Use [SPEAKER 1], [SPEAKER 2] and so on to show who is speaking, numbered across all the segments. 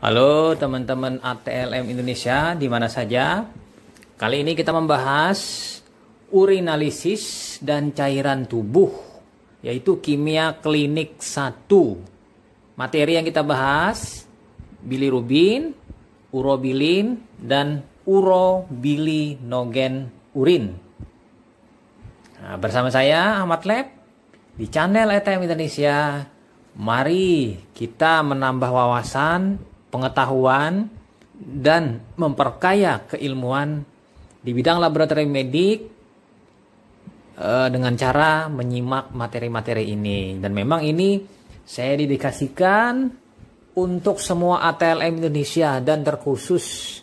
[SPEAKER 1] Halo teman-teman ATLM Indonesia di mana saja. Kali ini kita membahas urinalisis dan cairan tubuh yaitu kimia klinik 1. Materi yang kita bahas bilirubin, urobilin dan urobilinogen urin. Nah, bersama saya Ahmad Lab di channel ATLM Indonesia. Mari kita menambah wawasan pengetahuan dan memperkaya keilmuan di bidang laboratorium medik eh, dengan cara menyimak materi-materi ini dan memang ini saya dedikasikan untuk semua ATLM Indonesia dan terkhusus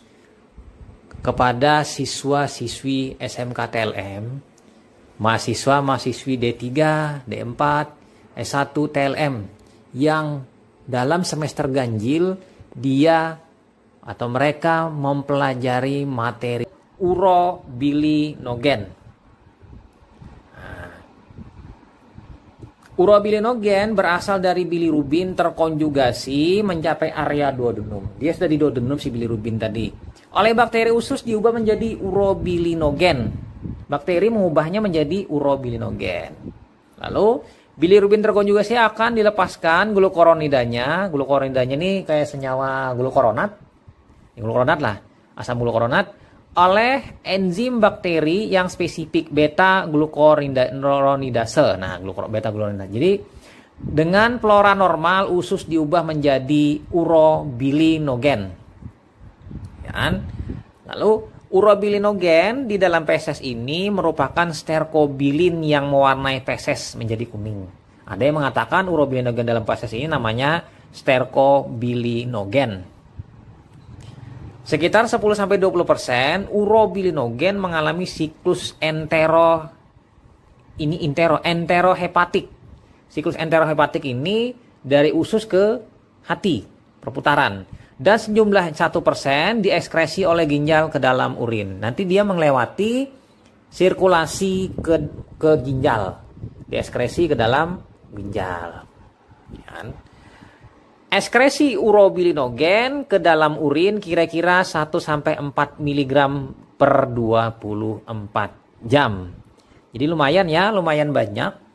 [SPEAKER 1] kepada siswa-siswi SMK TLM, mahasiswa-mahasiswi D3, D4, S1 TLM yang dalam semester ganjil dia atau mereka mempelajari materi Uro bili Nogen. Nah. Urobilinogen berasal dari bilirubin terkonjugasi mencapai area duodenum. Dia sudah di duodenum si bilirubin tadi. Oleh bakteri usus diubah menjadi urobilinogen. Bakteri mengubahnya menjadi urobilinogen. Lalu bili bilirubin terkonjugasi akan dilepaskan glukoronidanya. Glukoronidanya ini kayak senyawa glukoronat. Ya, glukoronat lah, asam glukoronat oleh enzim bakteri yang spesifik beta glukoronidase. Nah, glukor, beta glukoronidase. Jadi dengan flora normal usus diubah menjadi urobilinogen. Ya kan? Lalu Urobilinogen di dalam PSS ini merupakan sterkobilin yang mewarnai PSS menjadi kuning. Ada yang mengatakan urobilinogen dalam PSS ini namanya sterkobilinogen. Sekitar 10-20% urobilinogen mengalami siklus entero ini entero enterohepatik. Siklus enterohepatik ini dari usus ke hati perputaran dan sejumlah satu persen diekskresi oleh ginjal ke dalam urin. Nanti dia melewati sirkulasi ke ke ginjal, diekskresi ke dalam ginjal. Ekskresi urobilinogen ke dalam urin kira-kira 1 sampai 4 mg per 24 jam. Jadi lumayan ya, lumayan banyak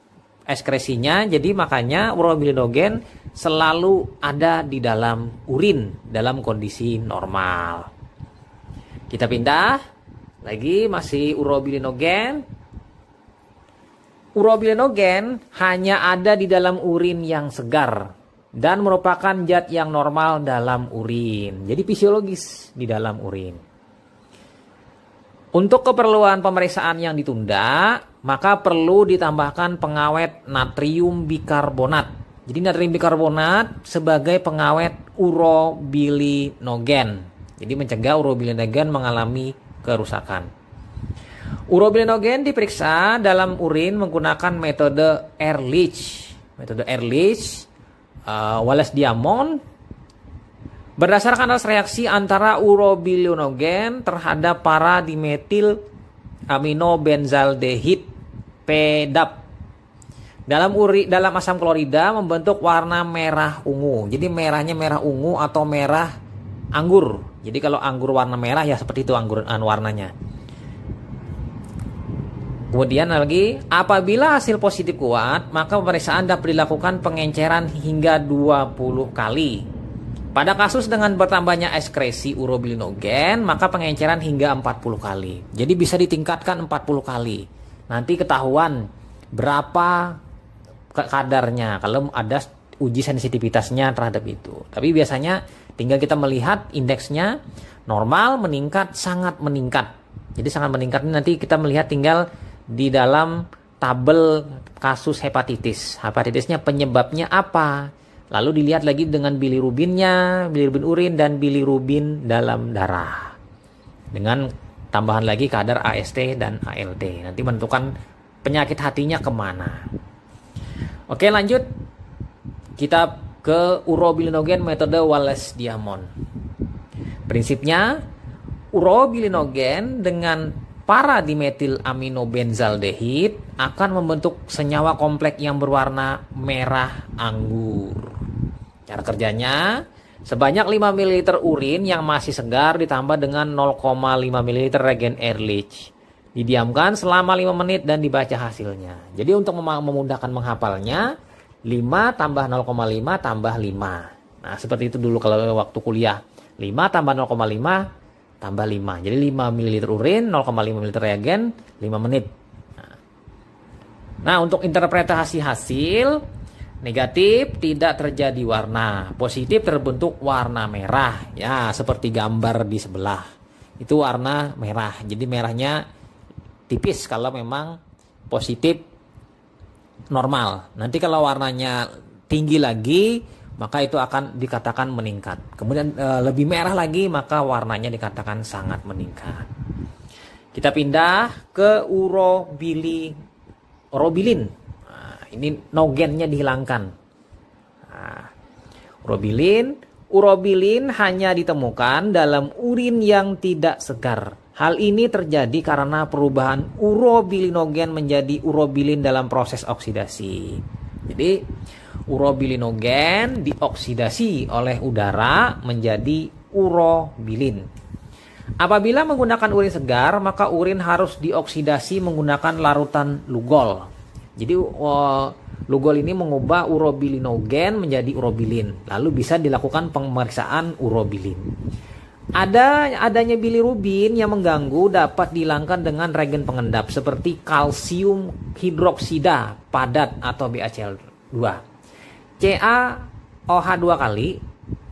[SPEAKER 1] ekskresinya jadi makanya urobilinogen selalu ada di dalam urin dalam kondisi normal kita pindah lagi masih urobilinogen urobilinogen hanya ada di dalam urin yang segar dan merupakan zat yang normal dalam urin jadi fisiologis di dalam urin untuk keperluan pemeriksaan yang ditunda, maka perlu ditambahkan pengawet natrium bikarbonat. Jadi natrium bikarbonat sebagai pengawet urobilinogen. Jadi mencegah urobilinogen mengalami kerusakan. Urobilinogen diperiksa dalam urin menggunakan metode Ehrlich. Metode Ehrlich, uh, eh, Wallace Diamond Berdasarkan atas reaksi antara urobilinogen terhadap para dimetil aminobenzaldehid pedap dalam uri dalam asam klorida membentuk warna merah ungu. Jadi merahnya merah ungu atau merah anggur. Jadi kalau anggur warna merah ya seperti itu anggur anu, warnanya. Kemudian lagi, apabila hasil positif kuat, maka pemeriksaan dapat dilakukan pengenceran hingga 20 kali. Pada kasus dengan bertambahnya ekskresi urobilinogen, maka pengenceran hingga 40 kali. Jadi bisa ditingkatkan 40 kali. Nanti ketahuan berapa kadarnya kalau ada uji sensitivitasnya terhadap itu. Tapi biasanya tinggal kita melihat indeksnya normal meningkat sangat meningkat. Jadi sangat meningkat nanti kita melihat tinggal di dalam tabel kasus hepatitis. Hepatitisnya penyebabnya apa? Lalu dilihat lagi dengan bilirubinnya, bilirubin urin dan bilirubin dalam darah. Dengan tambahan lagi kadar AST dan ALT. Nanti menentukan penyakit hatinya kemana. Oke lanjut, kita ke urobilinogen metode Wallace Diamond. Prinsipnya, urobilinogen dengan Para dimetil aminobenzaldehid akan membentuk senyawa kompleks yang berwarna merah anggur. Cara kerjanya, sebanyak 5 ml urin yang masih segar ditambah dengan 0,5 ml regen Ehrlich. Didiamkan selama 5 menit dan dibaca hasilnya. Jadi untuk memudahkan menghafalnya, 5 tambah 0,5 tambah 5. Nah, seperti itu dulu kalau waktu kuliah. 5 tambah 0,5 tambah 5. Jadi 5 ml urin, 0,5 ml reagen, 5 menit. Nah, untuk interpretasi hasil, negatif tidak terjadi warna, positif terbentuk warna merah. Ya, seperti gambar di sebelah. Itu warna merah. Jadi merahnya tipis kalau memang positif normal. Nanti kalau warnanya tinggi lagi, maka itu akan dikatakan meningkat. Kemudian e, lebih merah lagi maka warnanya dikatakan sangat meningkat. Kita pindah ke urobili urobilin. Nah, ini nogennya dihilangkan. Nah, urobilin, urobilin hanya ditemukan dalam urin yang tidak segar. Hal ini terjadi karena perubahan urobilinogen menjadi urobilin dalam proses oksidasi. Jadi Urobilinogen dioksidasi oleh udara menjadi urobilin. Apabila menggunakan urin segar, maka urin harus dioksidasi menggunakan larutan lugol. Jadi lugol ini mengubah urobilinogen menjadi urobilin. Lalu bisa dilakukan pemeriksaan urobilin. Ada adanya bilirubin yang mengganggu dapat dihilangkan dengan regen pengendap seperti kalsium hidroksida padat atau BaCl2. OH dua kali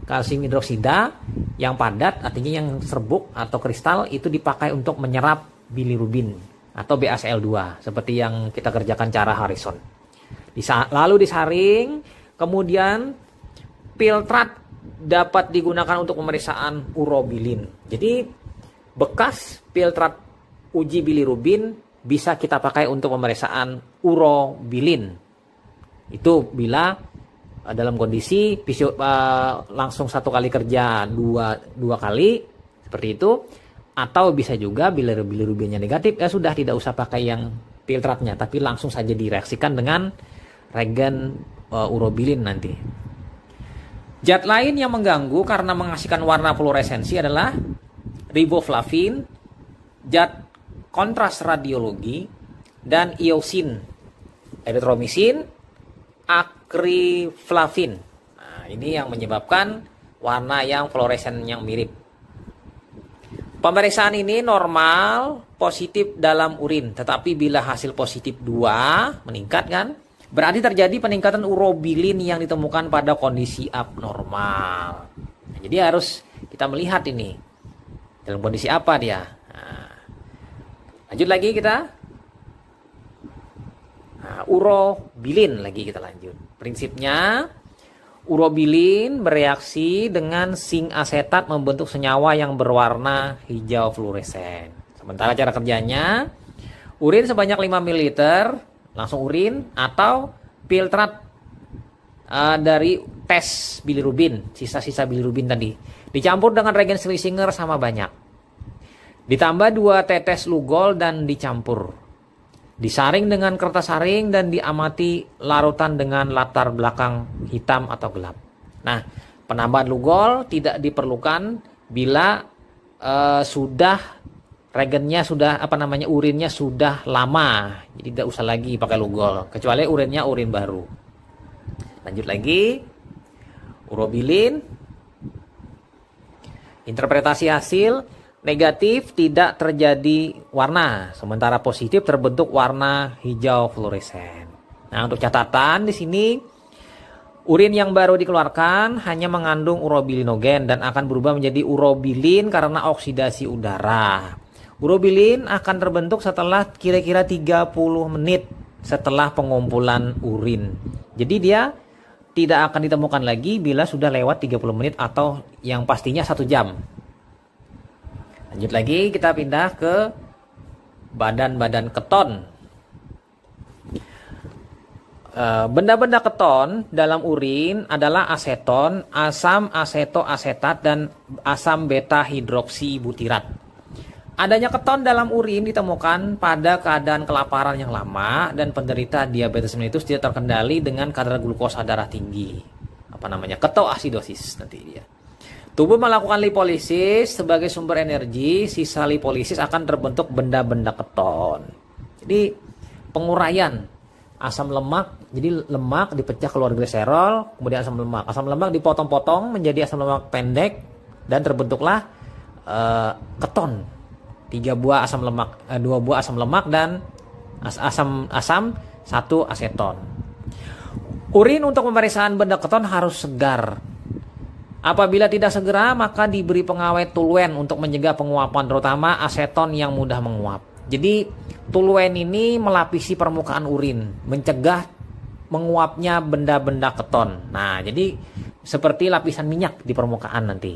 [SPEAKER 1] kalsium hidroksida yang padat artinya yang serbuk atau kristal itu dipakai untuk menyerap bilirubin atau BACL2 seperti yang kita kerjakan cara Harrison. lalu disaring, kemudian filtrat dapat digunakan untuk pemeriksaan urobilin. Jadi bekas filtrat uji bilirubin bisa kita pakai untuk pemeriksaan urobilin. Itu bila Eh, dalam kondisi fisio, uh, langsung satu kali kerja dua dua kali seperti itu atau bisa juga bila bilirubinnya negatif ya sudah tidak usah pakai yang filtratnya tapi langsung saja direaksikan dengan regen uh, eh, urobilin nanti. Zat lain yang mengganggu karena menghasilkan warna fluoresensi adalah riboflavin, zat kontras radiologi, dan iosin, eritromisin, ak kriflavin. Nah, ini yang menyebabkan warna yang fluoresen yang mirip. Pemeriksaan ini normal positif dalam urin, tetapi bila hasil positif 2 meningkat kan, berarti terjadi peningkatan urobilin yang ditemukan pada kondisi abnormal. Nah, jadi harus kita melihat ini dalam kondisi apa dia. Nah, lanjut lagi kita. Nah, urobilin lagi kita lanjut. Prinsipnya, urobilin bereaksi dengan sing asetat membentuk senyawa yang berwarna hijau fluoresen. Sementara cara kerjanya, urin sebanyak 5 ml, langsung urin atau filtrat uh, dari tes bilirubin, sisa-sisa bilirubin tadi. Dicampur dengan reagen Schlesinger sama banyak. Ditambah 2 tetes lugol dan dicampur disaring dengan kertas saring dan diamati larutan dengan latar belakang hitam atau gelap. Nah, penambahan lugol tidak diperlukan bila uh, sudah regennya sudah apa namanya urinnya sudah lama jadi tidak usah lagi pakai lugol kecuali urinnya urin baru lanjut lagi urobilin interpretasi hasil Negatif tidak terjadi warna, sementara positif terbentuk warna hijau fluoresen. Nah, untuk catatan di sini urin yang baru dikeluarkan hanya mengandung urobilinogen dan akan berubah menjadi urobilin karena oksidasi udara. Urobilin akan terbentuk setelah kira-kira 30 menit setelah pengumpulan urin. Jadi dia tidak akan ditemukan lagi bila sudah lewat 30 menit atau yang pastinya satu jam Lanjut lagi kita pindah ke badan-badan keton. Eh, benda-benda keton dalam urin adalah aseton, asam asetoasetat, dan asam beta hidroksi butirat. Adanya keton dalam urin ditemukan pada keadaan kelaparan yang lama dan penderita diabetes mellitus tidak terkendali dengan kadar glukosa darah tinggi. Apa namanya? Ketoasidosis nanti dia. Tubuh melakukan lipolisis sebagai sumber energi, sisa lipolisis akan terbentuk benda-benda keton. Jadi penguraian asam lemak, jadi lemak dipecah keluar gliserol, kemudian asam lemak. Asam lemak dipotong-potong menjadi asam lemak pendek dan terbentuklah uh, keton. Tiga buah asam lemak, uh, dua buah asam lemak dan as asam asam satu aseton. Urin untuk pemeriksaan benda keton harus segar Apabila tidak segera, maka diberi pengawet tuluen untuk mencegah penguapan, terutama aseton yang mudah menguap. Jadi tuluen ini melapisi permukaan urin, mencegah menguapnya benda-benda keton. Nah, jadi seperti lapisan minyak di permukaan nanti.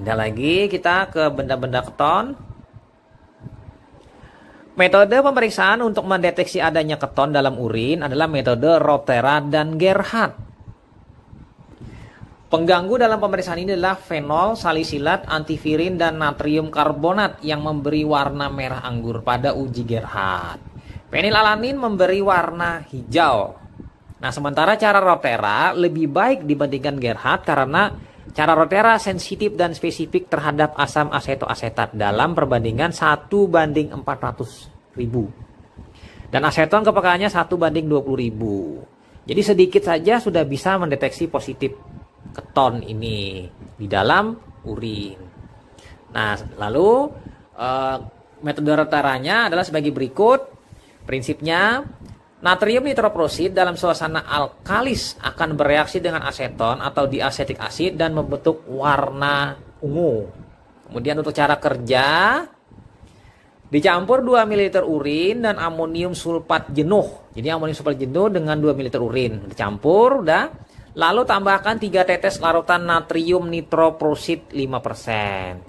[SPEAKER 1] Pindah lagi kita ke benda-benda keton. Metode pemeriksaan untuk mendeteksi adanya keton dalam urin adalah metode Rotera dan Gerhardt. Pengganggu dalam pemeriksaan ini adalah fenol, salisilat, antivirin, dan natrium karbonat yang memberi warna merah anggur pada uji Gerhard. Penilalanin memberi warna hijau. Nah, sementara cara Rotera lebih baik dibandingkan Gerhard karena cara Rotera sensitif dan spesifik terhadap asam asetoasetat dalam perbandingan 1 banding 400 ribu. Dan aseton kepekaannya 1 banding 20 ribu. Jadi sedikit saja sudah bisa mendeteksi positif keton ini di dalam urin. Nah, lalu e, metode retaranya adalah sebagai berikut. Prinsipnya, natrium nitroprosid dalam suasana alkalis akan bereaksi dengan aseton atau diasetik asid dan membentuk warna ungu. Kemudian untuk cara kerja, dicampur 2 ml urin dan amonium sulfat jenuh. Jadi amonium sulfat jenuh dengan 2 ml urin dicampur udah Lalu tambahkan 3 tetes larutan natrium nitroprusid 5%.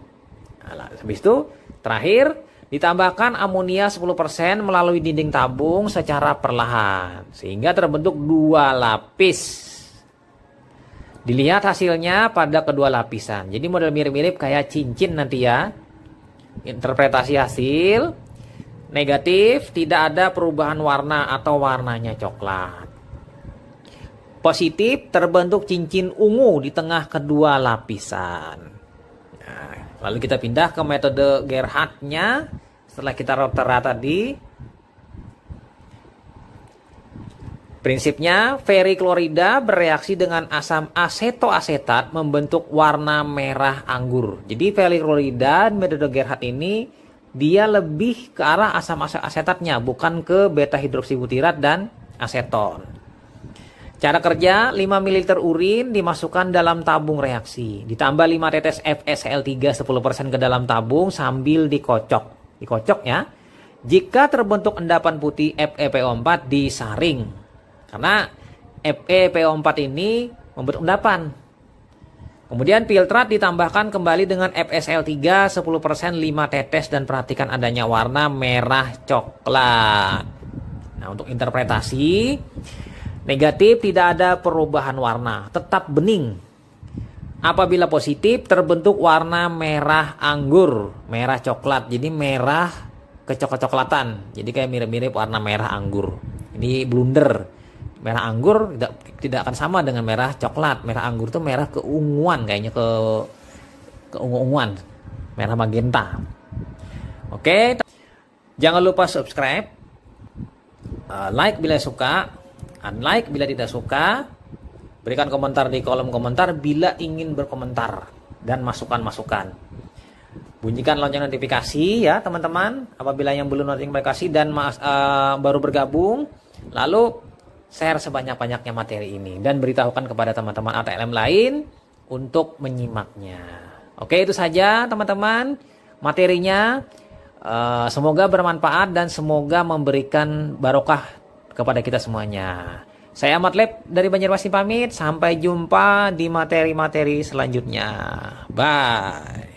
[SPEAKER 1] Nah, habis itu terakhir ditambahkan amonia 10% melalui dinding tabung secara perlahan sehingga terbentuk dua lapis. Dilihat hasilnya pada kedua lapisan. Jadi model mirip-mirip kayak cincin nanti ya. Interpretasi hasil negatif tidak ada perubahan warna atau warnanya coklat positif terbentuk cincin ungu di tengah kedua lapisan. Nah, lalu kita pindah ke metode Gerhardtnya setelah kita rata rata di, Prinsipnya, feri klorida bereaksi dengan asam asetoasetat membentuk warna merah anggur. Jadi feri klorida metode Gerhardt ini dia lebih ke arah asam asetatnya bukan ke beta hidroksibutirat dan aseton. Cara kerja, 5 ml urin dimasukkan dalam tabung reaksi. Ditambah 5 tetes FSL3 10% ke dalam tabung sambil dikocok. Dikocok ya. Jika terbentuk endapan putih FePO4 disaring. Karena FePO4 ini membentuk endapan. Kemudian filtrat ditambahkan kembali dengan FSL3 10% 5 tetes dan perhatikan adanya warna merah coklat. Nah, untuk interpretasi Negatif tidak ada perubahan warna, tetap bening. Apabila positif terbentuk warna merah anggur, merah coklat. Jadi merah kecoklat-coklatan. Jadi kayak mirip-mirip warna merah anggur. Ini blunder. Merah anggur tidak tidak akan sama dengan merah coklat. Merah anggur itu merah keunguan kayaknya ke keunguan, Merah magenta. Oke. Jangan lupa subscribe. Uh, like bila suka, unlike bila tidak suka berikan komentar di kolom komentar bila ingin berkomentar dan masukan-masukan bunyikan lonceng notifikasi ya teman-teman apabila yang belum notifikasi dan uh, baru bergabung lalu share sebanyak-banyaknya materi ini dan beritahukan kepada teman-teman ATLM lain untuk menyimaknya oke itu saja teman-teman materinya uh, semoga bermanfaat dan semoga memberikan barokah kepada kita semuanya. Saya Ahmad Lab dari Banjarmasin pamit. Sampai jumpa di materi-materi selanjutnya. Bye.